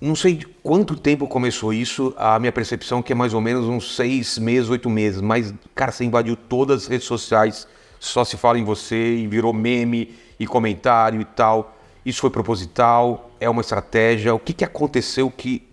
não sei de quanto tempo começou isso, a minha percepção é que é mais ou menos uns seis meses, oito meses, mas, cara, você invadiu todas as redes sociais, só se fala em você e virou meme e comentário e tal. Isso foi proposital? É uma estratégia? O que, que aconteceu que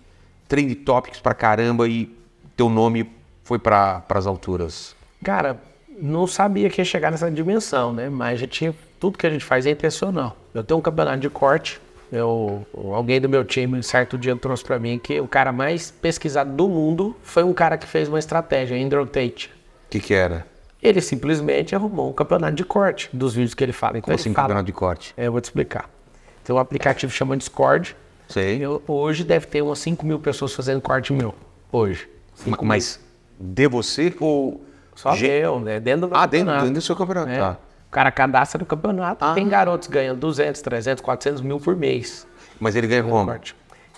trend topics pra caramba e teu nome foi para as alturas? Cara, não sabia que ia chegar nessa dimensão, né? Mas já tinha tudo que a gente faz é intencional. Eu tenho um campeonato de corte eu, alguém do meu time, certo dia, trouxe para mim que o cara mais pesquisado do mundo foi um cara que fez uma estratégia, Andrew Tate. O que, que era? Ele simplesmente arrumou um campeonato de corte dos vídeos que ele fala. Então, Como assim, fala, campeonato de corte? É, eu vou te explicar. Tem um aplicativo chamado Discord. Sei. Eu, hoje deve ter umas 5 mil pessoas fazendo corte meu. Hoje. Mas de você ou... Só eu, né? Dentro do Ah, dentro, dentro, do seu campeonato. É. Tá cara cadastra no campeonato. Ah. Tem garotos ganhando 200, 300, 400 mil por mês. Mas ele ganha como?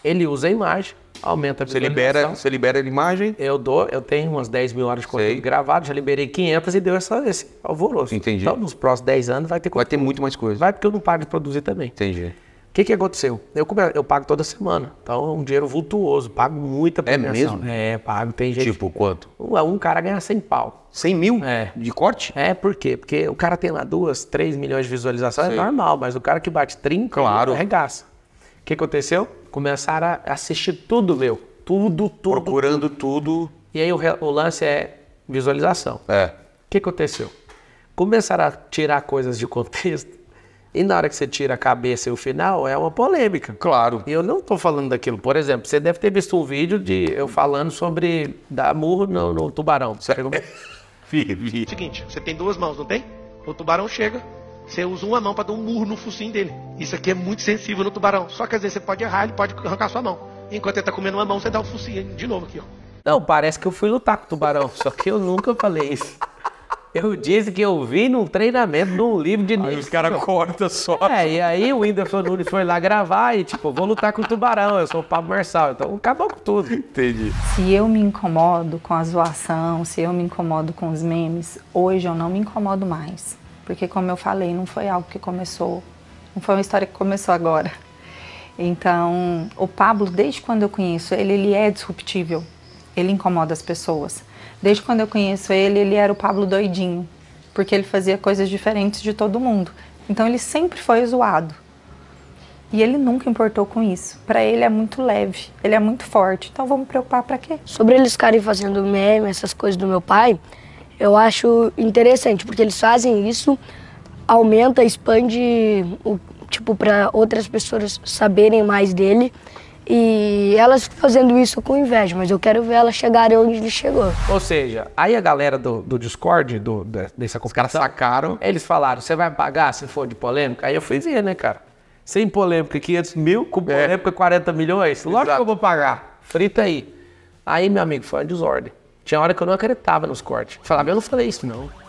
Ele usa a imagem, aumenta a você libera Você libera a imagem? Eu dou, eu tenho umas 10 mil horas de conteúdo gravado, já liberei 500 e deu essa, esse alvoroço. Entendi. Então, nos próximos 10 anos vai ter... Vai ter muito mais coisa. Vai porque eu não paro de produzir também. Entendi que, que aconteceu? Eu, eu pago toda semana. Então é um dinheiro vultuoso. Pago muita é premiação. É mesmo? É, pago. Tem gente. Tipo, quanto? Um, um cara ganha 100 pau. 100 mil? É. De corte? É, por quê? Porque o cara tem lá duas, três milhões de visualizações, é Sei. é normal, mas o cara que bate 30, claro. arregaça. O que aconteceu? Começaram a assistir tudo meu. Tudo, tudo. Procurando tudo. tudo. E aí o, o, lance é visualização. É. O que aconteceu? Começaram a tirar coisas de contexto e na hora que você tira a cabeça e o final, é uma polêmica. Claro. E eu não estou falando daquilo. Por exemplo, você deve ter visto um vídeo de eu falando sobre dar murro no, no tubarão. Você pegou... Seguinte, você tem duas mãos, não tem? O tubarão chega, você usa uma mão para dar um murro no focinho dele. Isso aqui é muito sensível no tubarão. Só que às vezes você pode errar, ele pode arrancar sua mão. Enquanto ele está comendo uma mão, você dá o um focinho de novo aqui, ó. Não, parece que eu fui lutar com o tubarão, só que eu nunca falei isso. Eu disse que eu vi num treinamento, num livro de Aí os caras cortam só. É, e aí o Whindersson Nunes foi lá gravar e, tipo, vou lutar com o tubarão, eu sou o Pablo Marçal. Então acabou com tudo. Entendi. Se eu me incomodo com a zoação, se eu me incomodo com os memes, hoje eu não me incomodo mais. Porque, como eu falei, não foi algo que começou. Não foi uma história que começou agora. Então, o Pablo, desde quando eu conheço ele, ele é disruptível. Ele incomoda as pessoas. Desde quando eu conheço ele, ele era o Pablo doidinho, porque ele fazia coisas diferentes de todo mundo. Então ele sempre foi zoado. E ele nunca importou com isso. Para ele é muito leve, ele é muito forte. Então vamos preocupar para quê? Sobre eles ficarem fazendo meme, essas coisas do meu pai, eu acho interessante, porque eles fazem isso, aumenta, expande o tipo para outras pessoas saberem mais dele e elas fazendo isso com inveja, mas eu quero ver elas chegarem onde ele chegou. Ou seja, aí a galera do, do Discord, do, do, dessa caras sacaram, eles falaram: você vai pagar se for de polêmica? Aí eu fiz, né, cara? Sem polêmica, 500 mil, com é. polêmica, é. 40 milhões. Lógico Exato. que eu vou pagar. Frita aí. Aí, meu amigo, foi uma desordem. Tinha hora que eu não acreditava nos cortes. Falava, eu não falei isso, não.